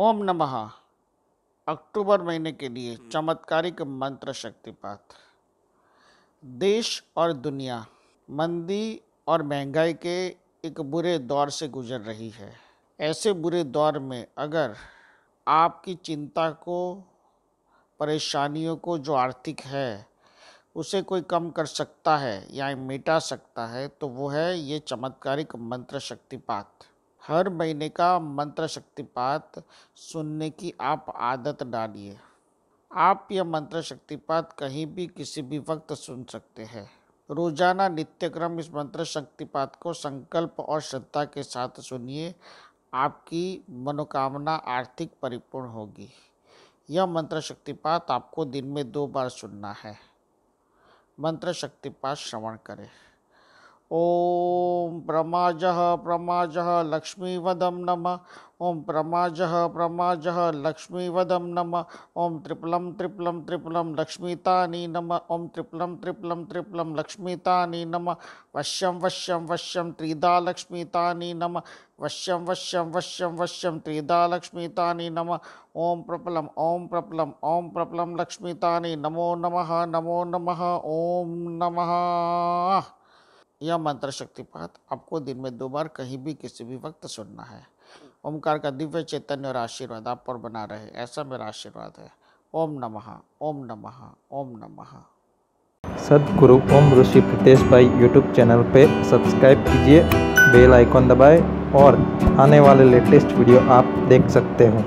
ओम नमः अक्टूबर महीने के लिए चमत्कारिक मंत्र शक्तिपात देश और दुनिया मंदी और महंगाई के एक बुरे दौर से गुजर रही है ऐसे बुरे दौर में अगर आपकी चिंता को परेशानियों को जो आर्थिक है उसे कोई कम कर सकता है या मिटा सकता है तो वो है ये चमत्कारिक मंत्र शक्तिपात हर महीने का मंत्र शक्तिपात सुनने की आप आदत डालिए आप यह मंत्र शक्तिपात कहीं भी किसी भी वक्त सुन सकते हैं रोजाना नित्यक्रम इस मंत्र शक्तिपात को संकल्प और श्रद्धा के साथ सुनिए आपकी मनोकामना आर्थिक परिपूर्ण होगी यह मंत्र शक्तिपात आपको दिन में दो बार सुनना है मंत्र शक्तिपात श्रवण करें ॐ प्रमाजः प्रमाजः लक्ष्मीवदं नमः ॐ प्रमाजः प्रमाजः लक्ष्मीवदं नमः ॐ त्रिप्लं त्रिप्लं त्रिप्लं नम नमः ॐ त्रिप्लं त्रिप्लं लक्ष्मीता लक्ष्मीतानि नम वश्यम वश्यम वश्यम त्रिदा वश्यम वश्यम वश्यम वश्यम वश्यं वश्यं नम नमः ॐ प्रपलम् ॐ प्रपलम् ॐ लक्ष्मीता नमो नमः नमो नमः ओं नमः यह मंत्र शक्ति पाठ आपको दिन में दो बार कहीं भी किसी भी वक्त सुनना है ओमकार का दिव्य चैतन्य और आशीर्वाद आप पर बना रहे ऐसा मेरा आशीर्वाद है ओम नमः ओम नमः ओम नमः सदगुरु ओम ऋषि प्रतेश भाई यूट्यूब चैनल पे सब्सक्राइब कीजिए बेल आइकॉन दबाएं और आने वाले लेटेस्ट वीडियो आप देख सकते हो